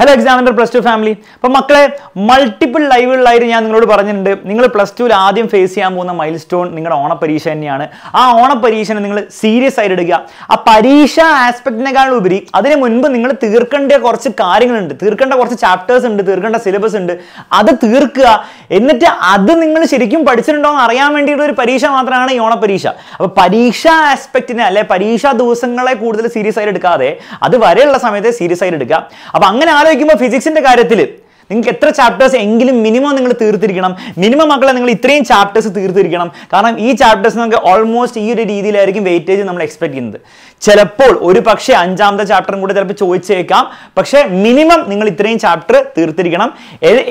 hello examiner plus two family അപ്പം മക്കളെ multiple ലൈവുകളിലായിട്ട് ഞാൻ നിങ്ങളോട് പറഞ്ഞിട്ടുണ്ട് നിങ്ങൾ പ്ലസ് ടുവിൽ ആദ്യം ഫേസ് ചെയ്യാൻ പോകുന്ന മൈൽ സ്റ്റോൺ നിങ്ങളുടെ ഓണപരീക്ഷ തന്നെയാണ് ആ ഓണപരീക്ഷനെ നിങ്ങൾ സീരിയസ് ആയിട്ട് എടുക്കുക ആ പരീക്ഷ ആസ്പെക്ടിനേക്കാൾ ഉപരി അതിന് മുൻപ് നിങ്ങൾ തീർക്കേണ്ട കുറച്ച് കാര്യങ്ങളുണ്ട് തീർക്കേണ്ട കുറച്ച് ചാപ്റ്റേഴ്സ് ഉണ്ട് തീർക്കേണ്ട സിലബസ് ഉണ്ട് അത് തീർക്കുക എന്നിട്ട് അത് നിങ്ങൾ ശരിക്കും പഠിച്ചിട്ടുണ്ടോ എന്ന് അറിയാൻ വേണ്ടിയിട്ടൊരു ഒരു പരീക്ഷ മാത്രമാണ് ഈ ഓണപരീക്ഷ അപ്പോൾ പരീക്ഷ ആസ്പെക്റ്റിനെ അല്ലെ പരീക്ഷാ ദിവസങ്ങളെ കൂടുതൽ സീരിയസ് ആയിട്ട് എടുക്കാതെ അത് വരെയുള്ള സമയത്തെ സീരിയസ് ആയിട്ട് എടുക്കുക അപ്പോൾ അങ്ങനെ ചോദിക്കുമ്പോൾ ഫിസിക്സിന്റെ കാര്യത്തിൽ നിങ്ങൾക്ക് എത്ര ചാപ്റ്റേഴ്സ് എങ്കിലും മിനിമം നിങ്ങൾ തീർത്തിരിക്കണം മിനിമം മക്കളെ നിങ്ങൾ ഇത്രയും ചാപ്റ്റേഴ്സ് തീർത്തിരിക്കണം കാരണം ഈ ചാപ്റ്റേഴ്സ് നമുക്ക് ഓൾമോസ്റ്റ് ഈ ഒരു രീതിയിലായിരിക്കും വെയിറ്റേജ് നമ്മൾ എക്സ്പെക്ട് ചെയ്യുന്നത് ചിലപ്പോൾ ഒരു പക്ഷേ അഞ്ചാമത്തെ ചാപ്റ്ററും കൂടെ ചിലപ്പോൾ ചോദിച്ചേക്കാം പക്ഷേ മിനിമം നിങ്ങൾ ഇത്രയും ചാപ്റ്റർ തീർത്തിരിക്കണം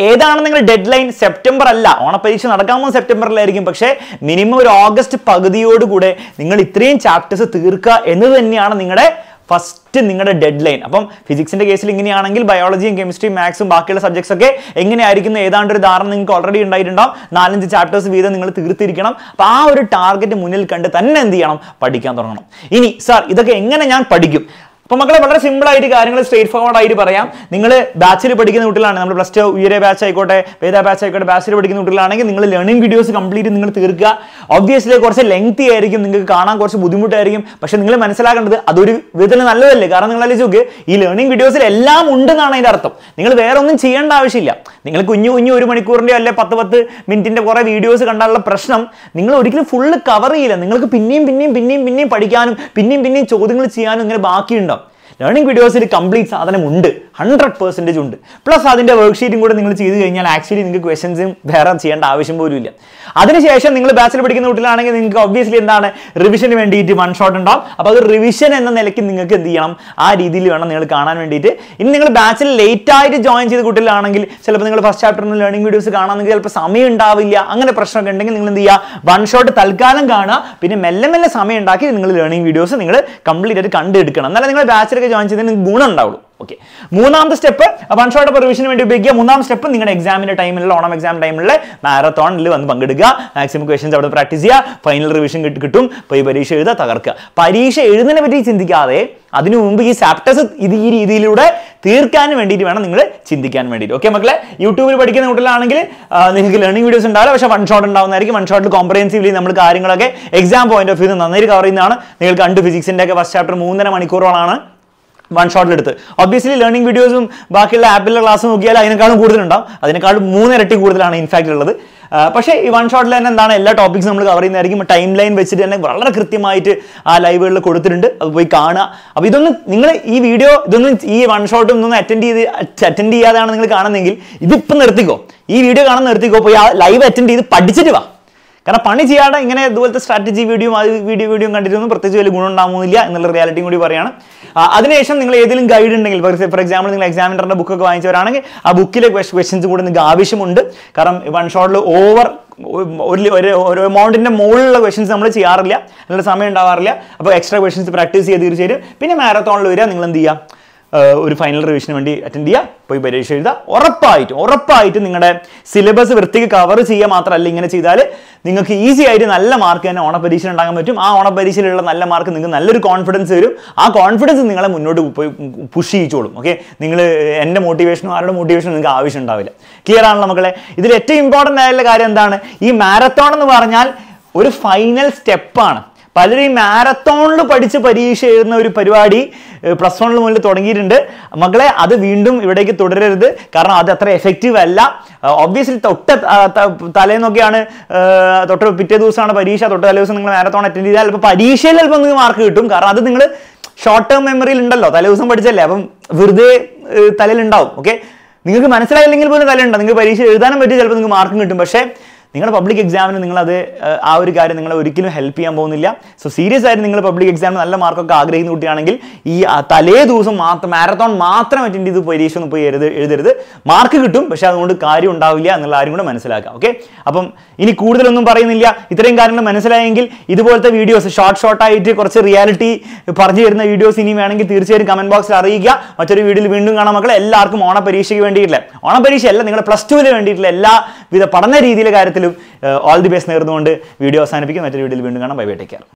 ഏതാണ് നിങ്ങൾ ഡെഡ് ലൈൻ സെപ്റ്റംബർ അല്ല ഓണപരീക്ഷ നടക്കാമോ സെപ്റ്റംബറിലായിരിക്കും പക്ഷേ മിനിമം ഒരു ഓഗസ്റ്റ് പകുതിയോടുകൂടെ നിങ്ങൾ ഇത്രയും ചാപ്റ്റേഴ്സ് തീർക്കുക എന്ന് തന്നെയാണ് നിങ്ങളുടെ ഫസ്റ്റ് നിങ്ങളുടെ ഡെഡ് ലൈൻ അപ്പം ഫിസിക്സിൻ്റെ കേസിൽ ഇങ്ങനെയാണെങ്കിൽ ബയോളജിയും കെമിസ്ട്രിയും മാത്സും ബാക്കിയുള്ള സബ്ജക്ട്സ് ഒക്കെ എങ്ങനെയായിരിക്കും ഏതാണ്ട് ഒരു ധാരണ നിങ്ങൾക്ക് ഓൾറെഡി ഉണ്ടായിട്ടുണ്ടാവും നാലഞ്ച് ചാപ്റ്റേഴ്സ് വീതം നിങ്ങൾ തീർത്തിരിക്കണം അപ്പം ആ ഒരു ടാർഗറ്റ് മുന്നിൽ കണ്ട് തന്നെ എന്ത് ചെയ്യണം പഠിക്കാൻ തുടങ്ങണം ഇനി സാർ ഇതൊക്കെ എങ്ങനെ ഞാൻ പഠിക്കും അപ്പൊ മക്കളെ വളരെ സിമ്പിൾ ആയിട്ട് കാര്യങ്ങൾ സ്ട്രേറ്റ് ഫോർവേഡ് ആയിട്ട് പറയാം നിങ്ങൾ ബാച്ചിൽ പഠിക്കുന്ന കുട്ടികളാണ് നമ്മൾ പ്ലസ് ടു ഉയരെ ബാച്ച് ആയിക്കോട്ടെ വേദ ബാച്ച് ആയിക്കോട്ടെ ബാച്ചിൽ പഠിക്കുന്ന കുട്ടികളാണെങ്കിൽ നിങ്ങൾ ലേണിംഗ് വീഡിയോസ് കംപ്ലീറ്റ് നിങ്ങൾ തീർക്കുക ഒബ്വിയസ്ലി കുറച്ച് ലെങ്തി ആയിരിക്കും നിങ്ങൾക്ക് കാണാൻ കുറച്ച് ബുദ്ധിമുട്ടായിരിക്കും പക്ഷെ നിങ്ങൾ മനസ്സിലാക്കേണ്ടത് അതൊരു വിധത്തിൽ നല്ലതല്ലേ കാരണം നിങ്ങൾ ആലോചിച്ച് ഈ ലേണിംഗ് വീഡിയോസിൽ എല്ലാം ഉണ്ടെന്നാണ് അതിൻ്റെ അർത്ഥം നിങ്ങൾ വേറെ ഒന്നും ചെയ്യേണ്ട ആവശ്യമില്ല നിങ്ങൾ കുഞ്ഞു കുഞ്ഞു ഒരു മണിക്കൂറിന്റെ അല്ലെ പത്ത് പത്ത് മിനിറ്റിൻ്റെ കുറേ വീഡിയോസ് കണ്ടാലുള്ള പ്രശ്നം നിങ്ങൾ ഒരിക്കലും ഫുള്ള് കവർ ചെയ്യില്ല നിങ്ങൾക്ക് പിന്നെയും പിന്നെയും പിന്നെയും പിന്നെയും പഠിക്കാനും പിന്നെയും പിന്നെയും ചോദ്യങ്ങൾ ചെയ്യാനും ഇങ്ങനെ ബാക്കിയുണ്ടോ ലേണിംഗ് വീഡിയോസിൽ കംപ്ലീറ്റ് സാധനം ഉണ്ട് ഹൺഡ്രഡ് പെർസെൻറ്റേജ് ഉണ്ട് പ്ലസ് അതിൻ്റെ വർക്ക്ഷീറ്റും കൂടെ നിങ്ങൾ ചെയ്ത് കഴിഞ്ഞാൽ ആക്ച്വലി നിങ്ങൾക്ക് ക്വസ്റ്റൻസും വേറെ ചെയ്യേണ്ട ആവശ്യം പോലും ഇല്ല അതിനുശേഷം നിങ്ങൾ ബാച്ചിൽ പഠിക്കുന്ന കുട്ടികളാണെങ്കിൽ നിങ്ങൾക്ക് ഒബ്വിയസ്ലി എന്താണ് റിവിഷന് വേണ്ടിയിട്ട് വൺ ഷോട്ട് ഉണ്ടാവും അപ്പോൾ അത് റിവിഷൻ എന്ന നിലയ്ക്ക് നിങ്ങൾക്ക് എന്ത് ചെയ്യണം ആ രീതിയിൽ വേണം നിങ്ങൾ കാണാൻ വേണ്ടിയിട്ട് ഇനി നിങ്ങൾ ബാച്ചിൽ ലേറ്റ് ആയിട്ട് ജോയിൻ ചെയ്ത കുട്ടികളാണെങ്കിൽ ചിലപ്പോൾ നിങ്ങൾ ഫസ്റ്റ് ചാപ്റ്ററിന് ലേണിംഗ് വീഡിയോസ് കാണാമെങ്കിൽ ചിലപ്പോൾ സമയം ഉണ്ടാവില്ല അങ്ങനെ പ്രശ്നമൊക്കെ ഉണ്ടെങ്കിൽ നിങ്ങൾ എന്ത് ചെയ്യുക വൺ ഷോട്ട് തൽക്കാലം കാണുക പിന്നെ മെല്ലെ മെല്ലെ സമയം ഉണ്ടാക്കി നിങ്ങൾ ലേണിംഗ് വീഡിയോസ് നിങ്ങൾ കംപ്ലീറ്റ് ആയിട്ട് കണ്ടെടുക്കണം എന്നാലും നിങ്ങൾ ബാച്ചിലൊക്കെ ജോയിൻ ചെയ്തതിന് ഗുണം ഉണ്ടാവുള്ളൂ ഓക്കെ മൂന്നാമത്തെ സ്റ്റെപ്പ് വൺ ഷോട്ട് റിവിഷന് വേണ്ടി ഉപയോഗിക്കുക മൂന്നാം സ്റ്റെപ്പ് നിങ്ങളുടെ എക്സാമിൻ്റെ ടൈമിലുള്ള ഓണം എക്സാം ടൈമിലുള്ള മാരത്തോണിൽ വന്ന് പങ്കെടുക്കുക മാക്സിമം ക്വസ്റ്റൻസ് അവിടെ പ്രാക്ടീസ് ചെയ്യുക ഫൈനൽ റിവിഷൻ കിട്ടും പോയി പരീക്ഷ എഴുതുക തകർക്കുക പരീക്ഷ എഴുതുന്നതിനെ പറ്റി ചിന്തിക്കാതെ അതിനു മുമ്പ് ഈ ചാപ്റ്റേഴ്സ് ഇത് ഈ രീതിയിലൂടെ തീർക്കാൻ വേണ്ടിയിട്ട് വേണം നിങ്ങൾ ചിന്തിക്കാൻ വേണ്ടിയിട്ട് ഓക്കെ മക്കളെ യൂട്യൂബിൽ പഠിക്കുന്ന കൂട്ടിലാണെങ്കിൽ നിങ്ങൾക്ക് ലേണിംഗ് വീഡിയോസ് ഉണ്ടാവില്ല പക്ഷേ വൺ ഷോട്ട് ഉണ്ടാവുന്നതായിരിക്കും വൺ ഷോട്ടിൽ കോംപ്രഹെൻസീവ്ലി നമ്മൾ കാര്യങ്ങളൊക്കെ എക്സാം പോയിന്റ് ഓഫ് വ്യൂ നന്നായി കവർ ചെയ്യുന്നതാണ് നിങ്ങൾ കണ്ടു ഫിസിക്സിൻ്റെ ഒക്കെ ഫസ്റ്റ് ചാപ്റ്റർ മൂന്നര മണിക്കൂറോളാണ് വൺ ഷോട്ടിലെടുത്ത് ഒബ്വിയസ്ലി ലേണിംഗ് വീഡിയോസും ബാക്കിയുള്ള ആപ്പിലെ ക്ലാസ് നോക്കിയാൽ അതിനേക്കാളും കൂടുതലുണ്ടാവും അതിനേക്കാളും മൂന്ന് ഇരട്ടി കൂടുതലാണ് ഇൻഫാക്റ്റ് ഉള്ളത് പക്ഷേ ഈ വൺ ഷോട്ടിൽ തന്നെ എന്താണ് എല്ലാ ടോപ്പിക്സ് നമ്മൾ കവർ ചെയ്യുന്നതായിരിക്കും ടൈം ലൈൻ വെച്ചിട്ട് തന്നെ വളരെ കൃത്യമായിട്ട് ആ ലൈവുകളിൽ കൊടുത്തിട്ടുണ്ട് അത് പോയി കാണുക അപ്പോൾ ഇതൊന്നും നിങ്ങൾ ഈ വീഡിയോ ഇതൊന്നും ഈ വൺ ഷോട്ടും ഒന്നും അറ്റൻഡ് ചെയ്ത് അറ്റൻഡ് ചെയ്യാതെയാണ് നിങ്ങൾ കാണുന്നതെങ്കിൽ ഇതിപ്പോൾ നിർത്തിക്കോ ഈ വീഡിയോ കാണാൻ നിർത്തിക്കോ പോയി ആ ലൈവ് അറ്റൻഡ് ചെയ്ത് പഠിച്ചിട്ട് വാ കാരണം പണി ചെയ്യാതെ ഇങ്ങനെ ഇതുപോലത്തെ സ്ട്രാറ്റജി വീഡിയോ വീഡിയോ വീഡിയോ കണ്ടിട്ടൊന്നും പ്രത്യേകിച്ച് വലിയ ഗുണമുണ്ടാവുന്നില്ല എന്നുള്ള റിയാലിറ്റിയും കൂടി പറയാണ് അതിനുശേഷം നിങ്ങൾ ഏതെങ്കിലും ഗൈഡ് ഉണ്ടെങ്കിൽ ഫോർ എക്സാമ്പിൾ നിങ്ങൾ ബുക്ക് ബുക്കൊക്കെ വാങ്ങിച്ചവരാണെങ്കിൽ ആ ബുക്കിലെ ക്വസ്റ്റ്യൻസ് കൂടെ നിങ്ങൾക്ക് ആവശ്യമുണ്ട് കാരണം വൺ ഷോട്ടിൽ ഓവർ ഒരു ഒരു എമൗണ്ടിൻ്റെ മുകളിലുള്ള ക്വസ്റ്റ്യൻസ് നമ്മൾ ചെയ്യാറില്ല നല്ല സമയം ഉണ്ടാവാറില്ല അപ്പോൾ എക്സ്ട്രാ ക്വസ്റ്റ്യൻസ് പ്രാക്ടീസ് ചെയ്ത് തീർച്ചയായും പിന്നെ മാരത്തോണിൽ വരിക നിങ്ങൾ എന്ത് ചെയ്യുക ഒരു ഫൈനൽ റിവിഷന് വേണ്ടി അറ്റൻഡ് ചെയ്യുക പോയി പരീക്ഷ എഴുതുക ഉറപ്പായിട്ടും ഉറപ്പായിട്ടും നിങ്ങളുടെ സിലബസ് വൃത്തിക്ക് കവർ ചെയ്യുക മാത്രമല്ല ഇങ്ങനെ ചെയ്താൽ നിങ്ങൾക്ക് ഈസി ആയിട്ട് നല്ല മാർക്ക് തന്നെ ഓണപരീക്ഷയിൽ ഉണ്ടാകാൻ പറ്റും ആ ഓണപരീക്ഷയിലുള്ള നല്ല മാർക്ക് നിങ്ങൾക്ക് നല്ലൊരു കോൺഫിഡൻസ് വരും ആ കോൺഫിഡൻസ് നിങ്ങളെ മുന്നോട്ട് പോയി പുഷ് ചെയ്യിച്ചോളും ഓക്കെ നിങ്ങൾ എൻ്റെ മോട്ടിവേഷനും ആരുടെ മോട്ടിവേഷനും നിങ്ങൾക്ക് ആവശ്യം ഉണ്ടാവില്ല ക്ലിയർ ആണല്ലോ മക്കളെ ഇതിൽ ഏറ്റവും ഇമ്പോർട്ടൻ്റ് ആയുള്ള കാര്യം എന്താണ് ഈ മാരത്തോൺ എന്ന് പറഞ്ഞാൽ ഒരു ഫൈനൽ സ്റ്റെപ്പാണ് പലരും മാരത്തോണിൽ പഠിച്ച് പരീക്ഷ എഴുതുന്ന ഒരു പരിപാടി പ്ലസ് വണ്ണിൽ മുന്നിൽ തുടങ്ങിയിട്ടുണ്ട് മക്കളെ അത് വീണ്ടും ഇവിടേക്ക് തുടരരുത് കാരണം അത് അത്ര എഫക്റ്റീവ് അല്ല ഒബ്വിയസ്ലി തൊട്ട് തലേന്നൊക്കെയാണ് തൊട്ട് പിറ്റേ ദിവസമാണ് പരീക്ഷ തൊട്ട് തലേ ദിവസം നിങ്ങൾ മാരത്തോൺ അറ്റൻഡ് ചെയ്താൽ ചിലപ്പോൾ പരീക്ഷയിൽ ചിലപ്പോൾ നിങ്ങൾക്ക് മാർക്ക് കിട്ടും കാരണം അത് നിങ്ങൾ ഷോർട്ട് ടേം മെമ്മറിയിൽ ഉണ്ടല്ലോ തലേ ദിവസം പഠിച്ചല്ലേ അപ്പം വെറുതെ തലയിൽ ഉണ്ടാവും ഓക്കെ നിങ്ങൾക്ക് മനസ്സിലായില്ലെങ്കിൽ പോലും തലയുണ്ടോ നിങ്ങൾക്ക് പരീക്ഷ എഴുതാനും പറ്റും ചിലപ്പോൾ നിങ്ങൾക്ക് മാർക്കും കിട്ടും പക്ഷേ നിങ്ങളുടെ പബ്ലിക് എക്സാമിന് നിങ്ങളത് ആ ഒരു കാര്യം നിങ്ങളെ ഒരിക്കലും ഹെൽപ്പ് ചെയ്യാൻ പോകുന്നില്ല സോ സീരിയസ് ആയിട്ട് നിങ്ങൾ പബ്ലിക് എക്സാമിന് നല്ല മാർക്കൊക്കെ ആഗ്രഹിക്കുന്ന കുട്ടിയാണെങ്കിൽ ഈ തലേ ദിവസം മാത്രം മാരത്തോൺ മാത്രം അറ്റൻഡ് ചെയ്ത് പരീക്ഷ ഒന്നും പോയി എഴുത എഴുതരുത് മാർക്ക് കിട്ടും പക്ഷേ അതുകൊണ്ട് കാര്യം ഉണ്ടാവില്ല എന്നുള്ള ആരും കൂടെ മനസ്സിലാക്കുക ഓക്കെ അപ്പം ഇനി കൂടുതലൊന്നും പറയുന്നില്ല ഇത്രയും കാര്യങ്ങൾ മനസ്സിലായെങ്കിൽ ഇതുപോലത്തെ വീഡിയോസ് ഷോർട്ട് ഷോർട്ടായിട്ട് കുറച്ച് റിയാലിറ്റി പറഞ്ഞു തരുന്ന വീഡിയോസ് ഇനി വേണമെങ്കിൽ തീർച്ചയായും കമൻറ്റ് ബോക്സിൽ അറിയിക്കുക മറ്റൊരു വീഡിയോയിൽ വീണ്ടും കാണാം മക്കളെ എല്ലാവർക്കും ഓണപരീക്ഷയ്ക്ക് വേണ്ടിയിട്ടില്ല ഓണപരീക്ഷയല്ല നിങ്ങളുടെ പ്ലസ് ടുവിന് വേണ്ടിയിട്ടുള്ള വിധ പഠന രീതിയിലെ കാര്യത്തിൽ എല്ലാത്തിലും ഓൾ ദി ബെസ്റ്റ് നേർന്നുകൊണ്ട് വീഡിയോ അവസാനിപ്പിക്കും മറ്റൊരു വീഡിയോയിൽ വീണ്ടും കാണാം ബൈ ബൈ ടേക്ക് കെയർ